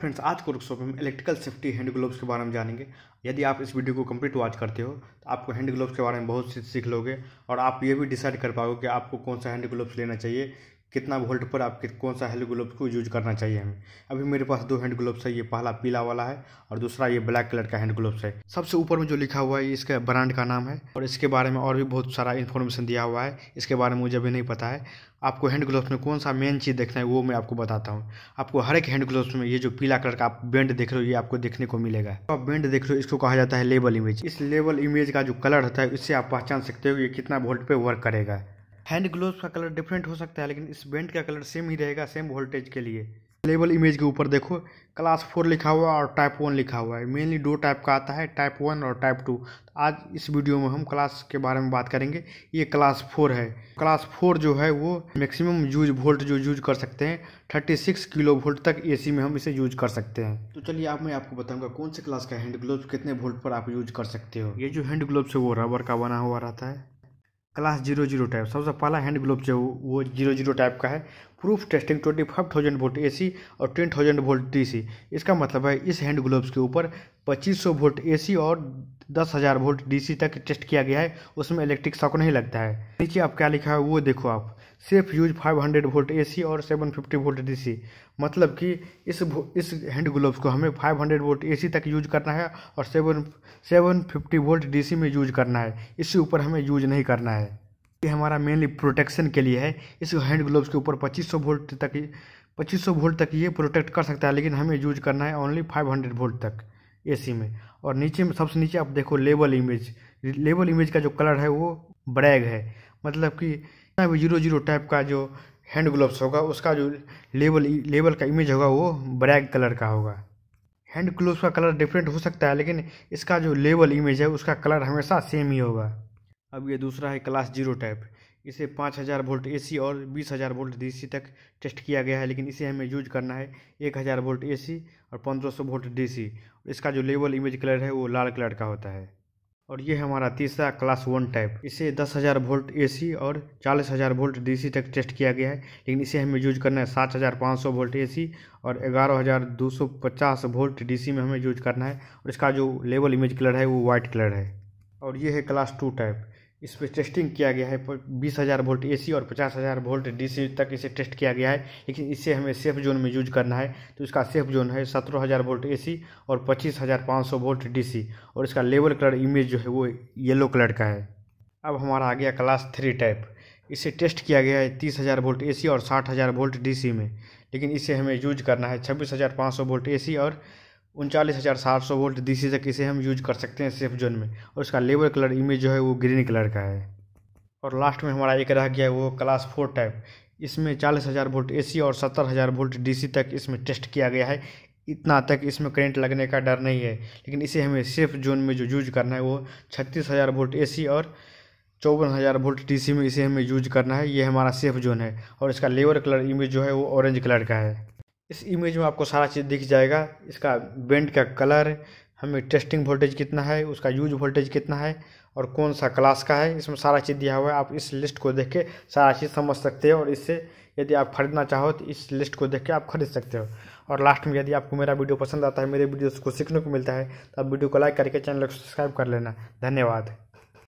friends आज के workshop में इलेक्ट्रिकल सेफ्टी हैंड ग्लोव्स के बारे में जानेंगे यदि आप इस वीडियो को कंप्लीट वॉच करते हो तो आपको हैंड ग्लोव्स के बारे में बहुत सी सीख लोगे और आप ये भी डिसाइड कर पाओगे कि आपको कौन सा हैंड ग्लोव्स लेना चाहिए कितना वोल्ट पर आप कौन सा हैंड ग्लोव को यूज करना चाहिए हमें अभी मेरे पास दो हैंड ग्लोव्स है ये पहला पीला वाला है और दूसरा ये ब्लैक कलर का हैंड ग्लोव्स है सबसे ऊपर में जो लिखा हुआ है इसका ब्रांड का नाम है और इसके बारे में और भी बहुत सारा इन्फॉर्मेशन दिया हुआ है इसके बारे में मुझे अभी नहीं पता है आपको हैंड ग्लोव्स में कौन सा मेन चीज़ देखना है वो मैं आपको बताता हूँ आपको हर एक हैंड ग्लोव्स में ये जो पीला कलर का आप बैंड देख रहे हो ये आपको देखने को मिलेगा तो आप बैंड देख रहे हो इसको कहा जाता है लेबल इमेज इस लेबल इमेज का जो कलर होता है इससे आप पहचान सकते हो ये कितना वोल्ट पे वर्क करेगा हैंड ग्लोव का कलर डिफरेंट हो सकता है लेकिन इस बेंट का कलर सेम ही रहेगा सेम वोल्टेज के लिए लेबल इमेज के ऊपर देखो क्लास फोर लिखा हुआ और टाइप वन लिखा हुआ है मेनली दो टाइप का आता है टाइप वन और टाइप टू तो आज इस वीडियो में हम क्लास के बारे में बात करेंगे ये क्लास फोर है क्लास फोर जो है वो मैक्सिमम यूज वोल्ट जो यूज कर सकते हैं थर्टी सिक्स किलो वोल्ट तक एसी में हम इसे यूज कर सकते हैं तो चलिए आप मैं आपको बताऊंगा कौन से क्लास का हैंड ग्लोव कितने वोल्ट पर आप यूज कर सकते हो ये जो हैंड ग्लोव है वो रबर का बना हुआ रहता है क्लास जीरो जीरो टाइप सबसे पहला हैंड ग्लोव जो वो जीरो जीरो टाइप का है proof testing twenty five thousand volt A C और ten thousand volt D C इसका मतलब है इस हैंड ग्लोव के ऊपर पच्चीस सौ वोल्ट ए सी और दस हज़ार वोल्ट डी सी तक टेस्ट किया गया है उसमें इलेक्ट्रिक शॉक नहीं लगता है नीचे आप क्या लिखा है वो देखो आप सिर्फ यूज 500 वोल्ट एसी और 750 वोल्ट डीसी मतलब कि इस इस हैंड ग्लोव्स को हमें 500 वोल्ट एसी तक यूज करना है और seven seven fifty volt DC में यूज करना है इससे ऊपर हमें यूज नहीं करना है ये हमारा मेनली प्रोटेक्शन के लिए है इस हैंड ग्लोव्स के ऊपर 2500 वोल्ट तक सौ वोल्ट तक ये प्रोटेक्ट कर सकता है लेकिन हमें यूज करना है ओनली हंड्रेड वोल्ट तक सी में और नीचे में सबसे नीचे आप देखो लेबल इमेज लेबल इमेज का जो कलर है वो ब्रैग है मतलब कि यहाँ जीरो जीरो टाइप का जो हैंड ग्लव्स होगा उसका जो लेबल लेबल का इमेज होगा वो ब्लैक कलर का होगा हैंड ग्लव्स का कलर डिफरेंट हो सकता है लेकिन इसका जो लेबल इमेज है उसका कलर हमेशा सेम ही होगा अब ये दूसरा है क्लास जीरो टाइप इसे पाँच हज़ार वोल्ट ए और बीस हज़ार वोल्ट डी तक टेस्ट किया गया है लेकिन इसे हमें यूज करना है एक हज़ार वोल्ट ए और पंद्रह सौ वोल्ट डी इसका जो लेबल इमेज कलर है वो लाल कलर का होता है और ये हमारा तीसरा क्लास वन टाइप इसे 10,000 वोल्ट एसी और 40,000 वोल्ट डीसी तक टेस्ट किया गया है लेकिन इसे हमें यूज करना है 7,500 वोल्ट एसी और 11,250 वोल्ट डीसी में हमें यूज करना है और इसका जो लेवल इमेज कलर है वो वाइट कलर है और ये है क्लास टू टाइप इस पर टेस्टिंग किया गया है बीस हज़ार वोल्ट एसी और पचास हज़ार वोल्ट डीसी तक इसे टेस्ट किया गया है लेकिन इसे हमें सेफ जोन में यूज करना है तो इसका सेफ जोन है सत्रह हज़ार वोल्ट एसी और पच्चीस हज़ार पाँच सौ वोल्ट डीसी और इसका लेवल कलर इमेज जो है वो येलो कलर का है अब हमारा आ गया क्लास थ्री टाइप इसे टेस्ट किया गया है तीस हज़ार वोल्ट ए और साठ हज़ार वोल्ट डी में लेकिन इसे हमें यूज करना है छब्बीस हज़ार पाँच सौ वोल्ट ए और उनचालीस हज़ार सात सौ वोल्ट डी तक इसे हम यूज कर सकते हैं सेफ जोन में और इसका लेबर कलर इमेज जो है वो ग्रीन कलर का है और लास्ट में हमारा एक रह गया है वो क्लास फोर टाइप इसमें चालीस हज़ार वोल्ट ए और सत्तर हज़ार वोल्ट डी तक इसमें टेस्ट किया गया है इतना तक इसमें करंट लगने का डर नहीं है लेकिन इसे हमें सेफ जोन में जो यूज करना है वो छत्तीस हज़ार वोल्ट ए और चौवन हज़ार वोल्ट सी में इसे हमें यूज करना है ये हमारा सेफ जोन है और इसका लेबर कलर इमेज जो है वो ऑरेंज कलर का है इस इमेज में आपको सारा चीज़ दिख जाएगा इसका बेंड का कलर हमें टेस्टिंग वोल्टेज कितना है उसका यूज वोल्टेज कितना है और कौन सा क्लास का है इसमें सारा चीज़ दिया हुआ है आप इस लिस्ट को देख के सारा चीज़ समझ सकते हो और इससे यदि आप खरीदना चाहो तो इस लिस्ट को देख के आप खरीद सकते हो और लास्ट में यदि आपको मेरा वीडियो पसंद आता है मेरे वीडियो को सीखने को मिलता है तो आप वीडियो को लाइक करके चैनल को सब्सक्राइब कर लेना धन्यवाद